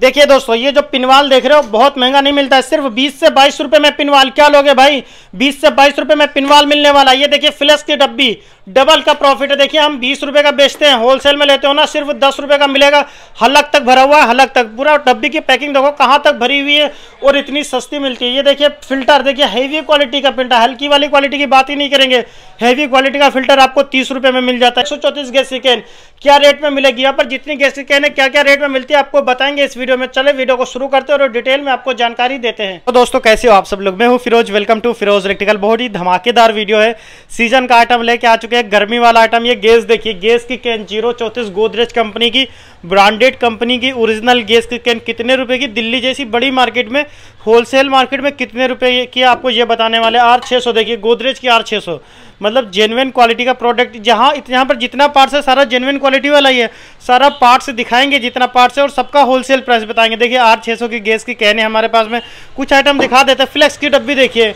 देखिए दोस्तों ये जो पिनवाल देख रहे हो बहुत महंगा नहीं मिलता है सिर्फ 20 से बाईस रुपये में पिनवाल क्या लोगे भाई 20 से बाईस रुपये में पिनवाल मिलने वाला है ये देखिए फ्लस की डब्बी डबल का प्रॉफिट है देखिए हम बीस रुपए का बेचते हैं होलसेल में लेते हो ना सिर्फ दस रुपये का मिलेगा हलक तक भरा हुआ है हलक तक पूरा डब्बी की पैकिंग देखो कहाँ तक भरी हुई है और इतनी सस्ती मिलती है ये देखिए फिल्टर देखिए हैवी क्वालिटी का फिल्टर हल्की वाली क्वालिटी की बात ही नहीं करेंगे हैवी क्वालिटी का फिल्टर आपको तीस रुपये में मिल जाता है एक सौ गैस की कैन क्या रेट में मिलेगी यहाँ पर जितनी गैस की कैन है क्या क्या रेट में मिलती है आपको बताएंगे इस वीडियो में चले वीडियो को शुरू करते हैं और डिटेल में आपको जानकारी देते हैं तो दोस्तों कैसे हो आप सब लोग मैं हूँ Firoz welcome to Firoz electrical बहुत ही धमाकेदार वीडियो है सीजन का आइटम लेके आ चुके हैं गर्मी वाला आइटम ये गैस देखिए गैस की कैन जीरो चौतीस गोदरेज कंपनी की ब्रांडेड कंपनी की ओरिजिनल गैस की कैन कितने रुपए की दिल्ली जैसी बड़ी मार्केट में होलसेल मार्केट में कितने रुपए की आपको ये बताने वाले आर छः देखिए गोदरेज की आर छः मतलब जेनुअन क्वालिटी का प्रोडक्ट जहाँ यहाँ पर जितना पार्ट्स है सारा जेनुअन क्वालिटी वाला ही है सारा पार्ट्स दिखाएंगे जितना पार्ट्स है और सबका होलसेल प्राइस बताएंगे देखिए आर छः की गैस की कहने हमारे पास में कुछ आइटम दिखा देते हैं फ्लैक्स की डब्बी देखिए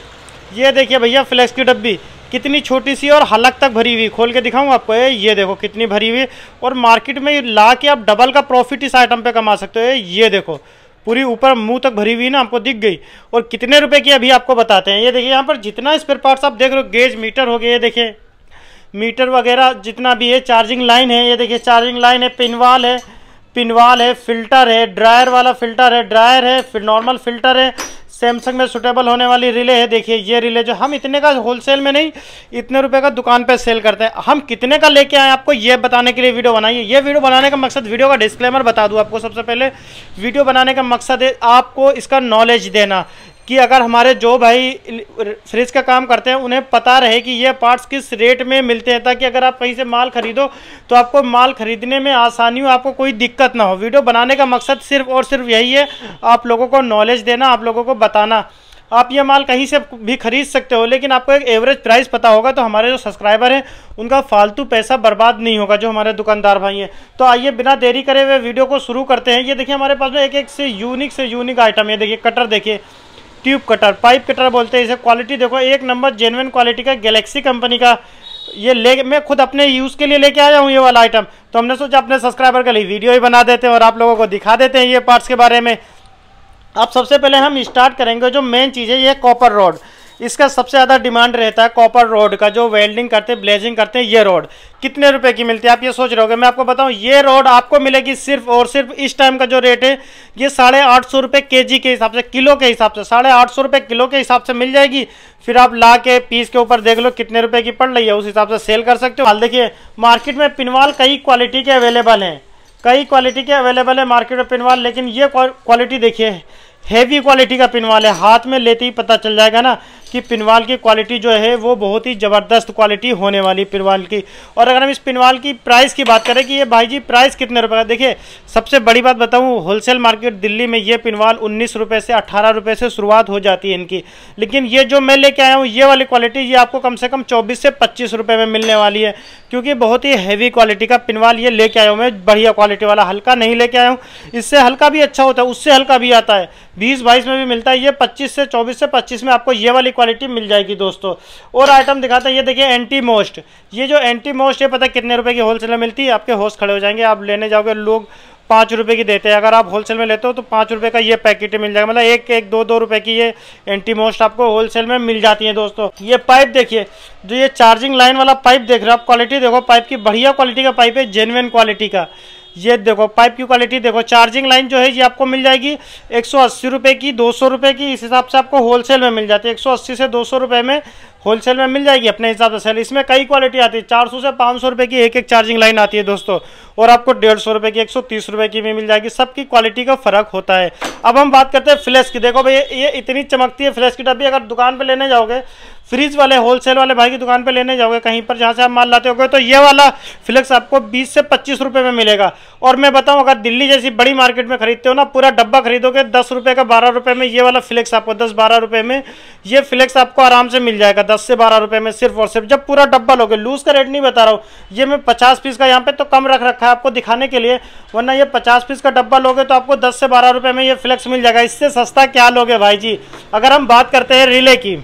ये देखिए भैया फ्लेक्स की डब्बी कितनी छोटी सी और हलक तक भरी हुई खोल के दिखाऊँ आपको ये ये देखो कितनी भरी हुई और मार्केट में ला के आप डबल का प्रॉफिट इस आइटम पर कमा सकते हो ये देखो पूरी ऊपर मुंह तक भरी हुई ना आपको दिख गई और कितने रुपए की अभी आपको बताते हैं ये देखिए यहाँ पर जितना स्पेयर पार्ट्स आप देख रहे हो गेज मीटर हो गया ये देखिए मीटर वगैरह जितना भी है चार्जिंग लाइन है ये देखिए चार्जिंग लाइन है पिनवाल है पिनवाल है फिल्टर है ड्रायर वाला फिल्टर है ड्रायर है फिर नॉर्मल फिल्टर है सैमसंग में सुटेबल होने वाली रिले है देखिए ये रिले जो हम इतने का होलसेल में नहीं इतने रुपए का दुकान पे सेल करते हैं हम कितने का लेके आए आपको ये बताने के लिए वीडियो बनाइए ये वीडियो बनाने का मकसद वीडियो का डिस्क्लेमर बता दूँ आपको सबसे पहले वीडियो बनाने का मकसद है आपको इसका नॉलेज देना कि अगर हमारे जो भाई फ्रिज का काम करते हैं उन्हें पता रहे कि ये पार्ट्स किस रेट में मिलते हैं ताकि अगर आप कहीं से माल खरीदो तो आपको माल खरीदने में आसानी हो आपको कोई दिक्कत ना हो वीडियो बनाने का मकसद सिर्फ और सिर्फ यही है आप लोगों को नॉलेज देना आप लोगों को बताना आप ये माल कहीं से भी खरीद सकते हो लेकिन आपको एक एवरेज प्राइस पता होगा तो हमारे जो सब्सक्राइबर हैं उनका फालतू पैसा बर्बाद नहीं होगा जो हमारे दुकानदार भाई हैं तो आइए बिना देरी करे हुए वीडियो को शुरू करते हैं ये देखिए हमारे पास में एक एक से यूनिक से यूनिक आइटम है देखिए कटर देखिए ट्यूब कटर पाइप कटर बोलते हैं इसे क्वालिटी देखो एक नंबर जेनवन क्वालिटी का गैलेक्सी कंपनी का ये ले मैं खुद अपने यूज़ के लिए लेके आया हूँ ये वाला आइटम तो हमने सोचा अपने सब्सक्राइबर के लिए वीडियो ही बना देते हैं और आप लोगों को दिखा देते हैं ये पार्ट्स के बारे में अब सबसे पहले हम स्टार्ट करेंगे जो मेन चीज़ है ये कॉपर रोड इसका सबसे ज़्यादा डिमांड रहता है कॉपर रोड का जो वेल्डिंग करते हैं ब्लेजिंग करते हैं ये रोड कितने रुपए की मिलती है आप ये सोच रहे हो मैं आपको बताऊं ये रोड आपको मिलेगी सिर्फ और सिर्फ इस टाइम का जो रेट है ये साढ़े आठ सौ रुपये के जी के हिसाब से किलो के हिसाब से साढ़े आठ सौ रुपये किलो के हिसाब से मिल जाएगी फिर आप ला के पीस के ऊपर देख लो कितने रुपये की पड़ रही है उस हिसाब से सेल कर सकते हो हाल देखिए मार्केट में पिनवाल कई क्वालिटी के अवेलेबल हैं कई क्वालिटी के अवेलेबल है मार्केट में पिनवाल लेकिन ये क्वालिटी देखिए हैवी क्वालिटी का पिनवाल है हाथ में लेते ही पता चल जाएगा ना कि पिनवाल की क्वालिटी जो है वो बहुत ही ज़बरदस्त क्वालिटी होने वाली पिनवाल की और अगर हम इस पिनवाल की प्राइस की बात करें कि ये भाई जी प्राइस कितने रुपए का देखिए सबसे बड़ी बात बताऊँ होलसेल मार्केट दिल्ली में ये पिनवाल उन्नीस रुपये से अट्ठारह रुपये से शुरुआत हो जाती है इनकी लेकिन ये जो मैं लेके आया हूँ ये वाली क्वालिटी ये आपको कम से कम चौबीस से पच्चीस रुपये में मिलने वाली है क्योंकि बहुत ही हैवी क्वालिटी का पिनवाल ये लेके आया हूँ मैं बढ़िया क्वालिटी वाला हल्का नहीं लेके आया हूँ इससे हल्का भी अच्छा होता है उससे हल्का भी आता है बीस बाईस में भी मिलता है ये पच्चीस से चौबीस से पच्चीस में आपको ये वाली क्वालिटी मिल जाएगी दोस्तों और आइटम दिखाते हैं ये देखिए एंटी मोस्ट ये जो एंटी मोस्ट है पता कितने रुपए की होलसेल में मिलती है आपके होश खड़े हो जाएंगे आप लेने जाओगे लोग पाँच रुपये की देते हैं अगर आप होलसेल में लेते हो तो पाँच रुपये का ये पैकेट मिल जाएगा मतलब एक एक दो दो रुपये की ये एंटीमोस्ट आपको होलसेल में मिल जाती है दोस्तों ये पाइप देखिए जो ये चार्जिंग लाइन वाला पाइप देख रहे हो आप क्वालिटी देखो पाइप की बढ़िया क्वालिटी का पाइप है जेनुअन क्वालिटी का ये देखो पाइप की क्वालिटी देखो चार्जिंग लाइन जो है ये आपको मिल जाएगी एक सौ अस्सी की दो सौ की इस हिसाब से आपको होलसेल में मिल जाती है एक सौ अस्सी से दो सौ में होलसेल में मिल जाएगी अपने हिसाब से सेल इसमें कई क्वालिटी आती है चार सौ से पाँच सौ रुपये की एक एक चार्जिंग लाइन आती है दोस्तों और आपको डेढ़ सौ रुपये की एक सौ तीस रुपये की भी मिल जाएगी सबकी क्वालिटी का फ़र्क होता है अब हम बात करते हैं फ्लैश की देखो भाई ये इतनी चमकती है फ्लैश की डब्बी अगर दुकान पर लेने जाओगे फ्रिज वाले होलसेल वाले भाई की दुकान पे लेने जाओगे कहीं पर जहाँ से आप माल लाते हो तो ये वाला फ्लेक्स आपको 20 से 25 रुपए में मिलेगा और मैं बताऊँ अगर दिल्ली जैसी बड़ी मार्केट में खरीदते हो ना पूरा डब्बा खरीदोगे दस रुपये का बारह रुपये में ये वाला फ्लेक्स आपको दस बारह रुपये में ये फ्लेक्स आपको आराम से मिल जाएगा दस से बारह रुपए में सिर्फ और सिर्फ जब पूरा डब्बा लोगे लूज़ का रेट नहीं बता रहा हूँ ये मैं पचास पीस का यहाँ पे तो कम रख रखा है आपको दिखाने के लिए वरना ये पचास पीस का डब्बा लोगे तो आपको दस से बारह रुपए में ये फ्लेक्स मिल जाएगा इससे सस्ता क्या लोगे भाई जी अगर हम बात करते हैं रिले की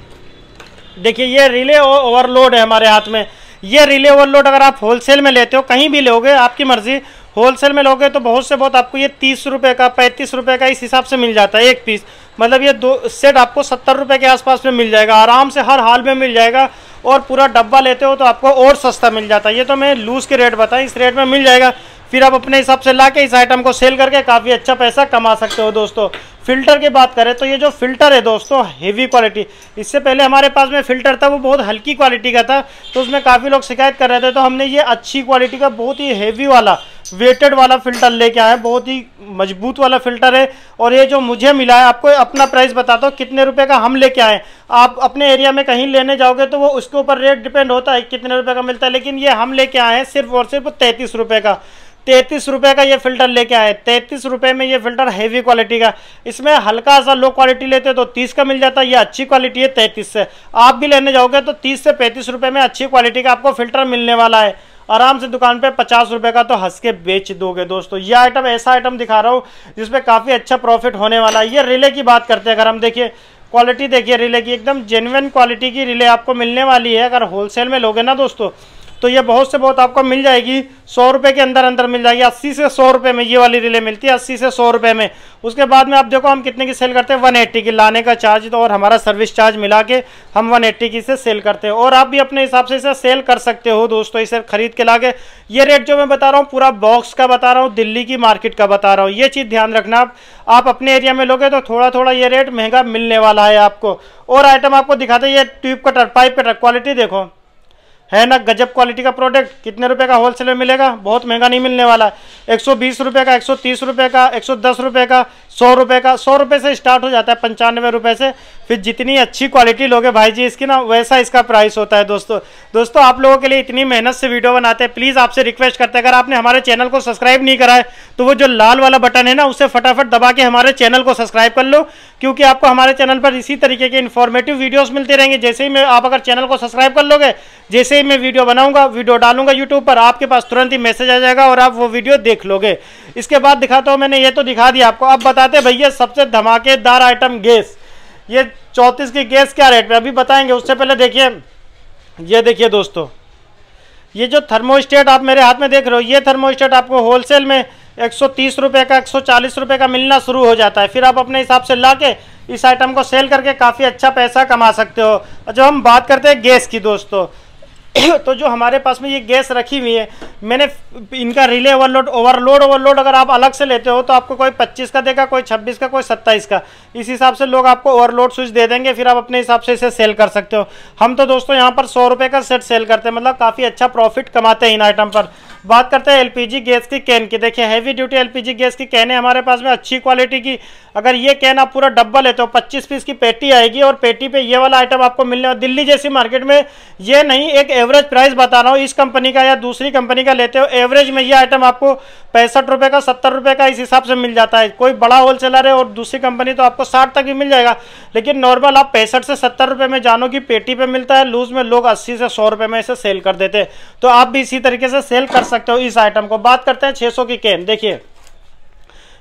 देखिए ये रिले ओवरलोड है हमारे हाथ में ये रिले ओवरलोड अगर आप होलसेल में लेते हो कहीं भी लोगे आपकी मर्ज़ी होलसेल में लोगे तो बहुत से बहुत आपको ये तीस रुपये का पैंतीस रुपये का इस हिसाब से मिल जाता है एक पीस मतलब ये दो सेट आपको सत्तर रुपये के आसपास में मिल जाएगा आराम से हर हाल में मिल जाएगा और पूरा डब्बा लेते हो तो आपको और सस्ता मिल जाता है ये तो मैं लूज़ के रेट बताएं इस रेट में मिल जाएगा फिर आप अपने हिसाब से ला के इस आइटम को सेल करके काफ़ी अच्छा पैसा कमा सकते हो दोस्तों फिल्टर की बात करें तो ये जो फिल्टर है दोस्तों हेवी क्वालिटी इससे पहले हमारे पास में फिल्टर था वो बहुत हल्की क्वालिटी का था तो उसमें काफ़ी लोग शिकायत कर रहे थे तो हमने ये अच्छी क्वालिटी का बहुत ही हेवी वाला वेटेड वाला फिल्टर लेके आए बहुत ही मजबूत वाला फिल्टर है और ये जो मुझे मिला है आपको अपना प्राइस बताता हूँ कितने रुपए का हम लेके आए आप अपने एरिया में कहीं लेने जाओगे तो वो उसके ऊपर रेट डिपेंड होता है कितने रुपये का मिलता है लेकिन ये हम लेके आए हैं सिर्फ और सिर्फ तैंतीस रुपये का तैंतीस रुपये का ये फ़िल्टर लेके आए तैंतीस रुपये में ये फ़िल्टर हैवी क्वालिटी का इसमें हल्का सा लो क्वालिटी लेते तो तीस का मिल जाता है ये अच्छी क्वालिटी है तैंतीस से आप भी लेने जाओगे तो तीस से पैंतीस रुपये में अच्छी क्वालिटी का आपको फ़िल्टर मिलने वाला है आराम से दुकान पे पचास रुपए का तो हंस के बेच दोगे दोस्तों तो ये आइटम ऐसा आइटम दिखा रहा हूँ जिसपे काफ़ी अच्छा प्रॉफिट होने वाला है ये रिले की बात करते हैं अगर हम देखिए क्वालिटी देखिए रिले की एकदम जेनुअन क्वालिटी की रिले आपको मिलने वाली है अगर होलसेल में लोगे ना दोस्तों तो ये बहुत से बहुत आपको मिल जाएगी सौ रुपये के अंदर अंदर मिल जाएगी अस्सी से सौ रुपये में ये वाली रिले मिलती है अस्सी से सौ रुपये में उसके बाद में आप देखो हम कितने की सेल करते हैं वन एट्टी की लाने का चार्ज तो और हमारा सर्विस चार्ज मिला के हम वन एट्टी की से सेल करते हैं और आप भी अपने हिसाब से इसे सेल कर सकते हो दोस्तों इसे खरीद के ला के ये रेट जो मैं बता रहा हूँ पूरा बॉक्स का बता रहा हूँ दिल्ली की मार्केट का बता रहा हूँ ये चीज़ ध्यान रखना आप आप अपने एरिया में लोगे तो थोड़ा थोड़ा ये रेट महंगा मिलने वाला है आपको और आइटम आपको दिखाते ये tube cutter pipe cutter quality देखो है ना गजब क्वालिटी का प्रोडक्ट कितने रुपए का होलसेल में मिलेगा बहुत महंगा नहीं मिलने वाला है एक सौ बीस का एक सौ तीस का एक सौ दस का सौ रुपये का सौ रुपये से स्टार्ट हो जाता है पंचानवे रुपये से फिर जितनी अच्छी क्वालिटी लोगे भाई जी इसकी ना वैसा इसका प्राइस होता है दोस्तों दोस्तों आप लोगों के लिए इतनी मेहनत से वीडियो बनाते हैं प्लीज़ आपसे रिक्वेस्ट करते हैं अगर आपने हमारे चैनल को सब्सक्राइब नहीं करा है तो वो जो लाल वाला बटन है ना उसे फटाफट दबा के हमारे चैनल को सब्सक्राइब कर लो क्योंकि आपको हमारे चैनल पर इसी तरीके के इन्फॉर्मेटिव वीडियोज़ मिलते रहेंगे जैसे ही आप अगर चैनल को सब्सक्राइब कर लोगे जैसे जैसे ही मैं वीडियो बनाऊंगा वीडियो डालूंगा यूट्यूब पर आपके पास तुरंत ही मैसेज आ जाएगा और आप वो वीडियो देख लोगे इसके बाद दिखाता हूँ मैंने ये तो दिखा दिया आपको अब बताते भैया सबसे धमाकेदार आइटम गैस ये चौंतीस की गैस क्या रेट में अभी बताएंगे उससे पहले देखिए ये देखिए दोस्तों ये जो थर्मोस्टेट आप मेरे हाथ में देख रहे हो ये थर्मोस्टेट आपको होलसेल में एक सौ का एक सौ का मिलना शुरू हो जाता है फिर आप अपने हिसाब से ला के इस आइटम को सेल करके काफ़ी अच्छा पैसा कमा सकते हो जब हम बात करते हैं गैस की दोस्तों तो जो हमारे पास में ये गैस रखी हुई है मैंने इनका रिले ओवरलोड ओवरलोड ओवरलोड अगर आप अलग से लेते हो तो आपको कोई 25 का देगा कोई 26 का कोई 27 का इस हिसाब से लोग आपको ओवरलोड स्विच दे देंगे फिर आप अपने हिसाब से इसे सेल कर सकते हो हम तो दोस्तों यहाँ पर सौ रुपये का सेट सेल करते हैं मतलब काफ़ी अच्छा प्रॉफिट कमाते हैं इन आइटम पर बात करते हैं एलपीजी गैस की कैन की देखिए हैवी ड्यूटी एलपीजी गैस की कैन है हमारे पास में अच्छी क्वालिटी की अगर ये कैन आप पूरा डब्बा लेते हो पच्चीस पीस की पेटी आएगी और पेटी पे ये वाला आइटम आपको मिलने वाला दिल्ली जैसी मार्केट में ये नहीं एक एवरेज प्राइस बता रहा हूँ इस कंपनी का या दूसरी कंपनी का लेते हो एवरेज में ये आइटम आपको पैंसठ रुपये का सत्तर रुपये का इस हिसाब से मिल जाता है कोई बड़ा होलसेलर है और दूसरी कंपनी तो आपको साठ तक भी मिल जाएगा लेकिन नॉर्मल आप पैंसठ से सत्तर रुपये में जानो कि पेटी पर मिलता है लूज में लोग अस्सी से सौ रुपये में इसे सेल कर देते हैं तो आप भी इसी तरीके से सेल कर सकते सकते हो इस आइटम को बात करते हैं 600 की कैन देखिए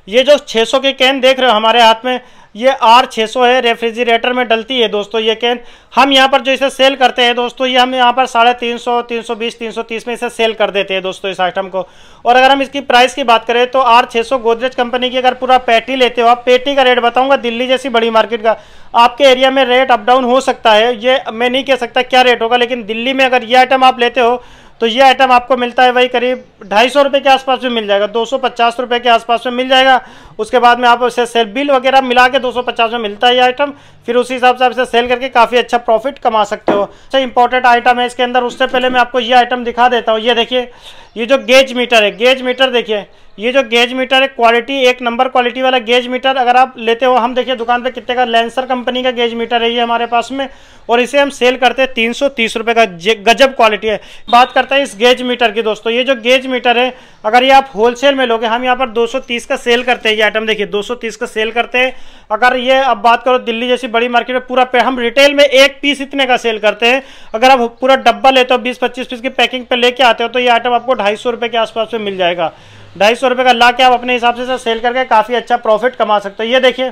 ये जो 600 की कैन देख रहे हो हमारे हाथ में ये आर 600 है रेफ्रिजरेटर में डलती है दोस्तों ये कैन हम यहाँ पर जो इसे सेल करते हैं दोस्तों ये हम यहाँ पर साढ़े तीन सौ तीन सौ बीस तीन सौ तीस में इसे सेल कर देते हैं दोस्तों इस आइटम को और अगर हम इसकी प्राइस की बात करें तो आर 600 गोदरेज कंपनी की अगर पूरा पेटी लेते हो आप पेटी का रेट बताऊँगा दिल्ली जैसी बड़ी मार्केट का आपके एरिया में रेट अप डाउन हो सकता है ये मैं नहीं कह सकता क्या रेट होगा लेकिन दिल्ली में अगर ये आइटम आप लेते हो तो ये आइटम आपको मिलता है वही करीब ढाई सौ रुपये के आसपास में मिल जाएगा दो सौ पचास रुपये के आसपास में मिल जाएगा उसके बाद में आप उसे सेल बिल वगैरह मिला के दो में मिलता है ये आइटम फिर उसी हिसाब से आप इसे सेल करके काफ़ी अच्छा प्रॉफिट कमा सकते हो अच्छा इंपॉर्टेंट आइटम है इसके अंदर उससे पहले मैं आपको ये आइटम दिखा देता हूँ ये देखिए ये जो गेज मीटर है गेज मीटर देखिए ये जो गेज मीटर है क्वालिटी एक नंबर क्वालिटी वाला गेज मीटर अगर आप लेते हो हम देखिए दुकान पे कितने का लेंसर कंपनी का गेज मीटर है ये हमारे पास में और इसे हम सेल करते हैं तीन सौ तीस रुपये का गजब क्वालिटी है बात करते हैं इस गेज मीटर की दोस्तों ये जो गेज मीटर है अगर ये आप होलसेल में लोगे हम यहाँ पर दो सौ तीस का सेल करते हैं आइटम देखिए 230 का सेल करते हैं अगर ये अब बात करो दिल्ली जैसी बड़ी मार्केट में पूरा हम रिटेल में एक पीस इतने का सेल करते हैं अगर आप पूरा डब्बा लेते हो बीस पच्चीस पीस की पैकिंग पे लेके आते हो तो ये आइटम आपको ढाई सौ के आसपास में मिल जाएगा ढाई सौ का ला के आप अपने हिसाब से सेल करके काफ़ी अच्छा प्रॉफिट कमा सकते हो ये देखिए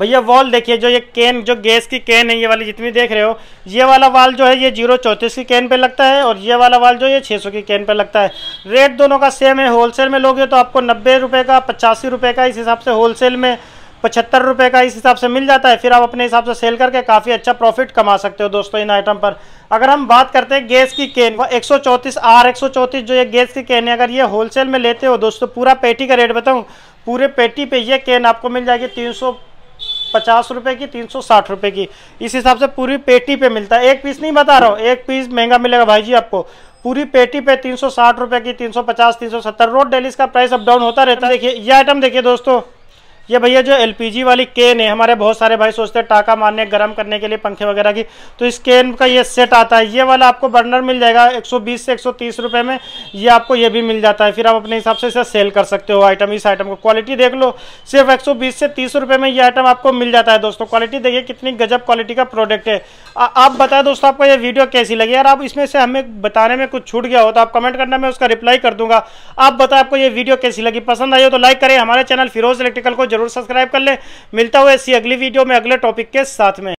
भैया वॉल देखिए जो ये कैन जो गैस की कैन है ये वाली जितनी देख रहे हो ये वाला वाल जो है ये जीरो चौंतीस की कैन पे लगता है और ये वाला वाल जो ये छः सौ की कैन पे लगता है रेट दोनों का सेम है होलसेल में लोगे तो आपको नब्बे रुपये का पचासी रुपये का इस हिसाब से होलसेल में पचहत्तर रुपये का इस हिसाब से मिल जाता है फिर आप अपने हिसाब से सेल करके काफ़ी अच्छा प्रॉफिट कमा सकते हो दोस्तों इन आइटम पर अगर हम बात करते हैं गैस की कैन एक सौ चौंतीस आर एक सौ जो ये गैस की कैन है अगर ये होलसेल में लेते हो दोस्तों पूरा पेटी का रेट बताऊँ पूरे पेटी पे ये कैन आपको मिल जाएगी तीन सौ पचास रुपए की तीन सौ साठ रुपए की इस हिसाब से पूरी पेटी पे मिलता है एक पीस नहीं बता रहा हूँ एक पीस महंगा मिलेगा भाई जी आपको पूरी पेटी पे तीन सौ साठ रुपए की तीन सौ पचास तीन सौ सत्तर रोड डेलीस का प्राइस अप डाउन होता रहता है देखिए ये आइटम देखिए दोस्तों ये भैया जो एल वाली केन है हमारे बहुत सारे भाई सोचते हैं टाका मारने गर्म करने के लिए पंखे वगैरह की तो इस केन का ये सेट आता है ये वाला आपको बर्नर मिल जाएगा 120 से 130 रुपए में ये आपको ये भी मिल जाता है फिर आप अपने हिसाब से इसे सेल कर सकते हो आइटम इस आइटम को क्वालिटी देख लो सिर्फ एक से तीस रुपये में ये आइटम आपको मिल जाता है दोस्तों क्वालिटी देखिए कितनी गजब क्वालिटी का प्रोडक्ट है आ, आप बताएं दोस्तों आपको ये वीडियो कैसी लगी यार आप इसमें से हमें बताने में कुछ छूट गया हो तो आप कमेंट करना मैं उसका रिप्लाई कर दूंगा आप बताएं आपको ये वीडियो कैसी लगी पसंद आई हो तो लाइक करें हमारे चैनल फिरोज इलेक्ट्रिकल को जरूर सब्सक्राइब कर ले मिलता हुआ ऐसी अगली वीडियो में अगले टॉपिक के साथ में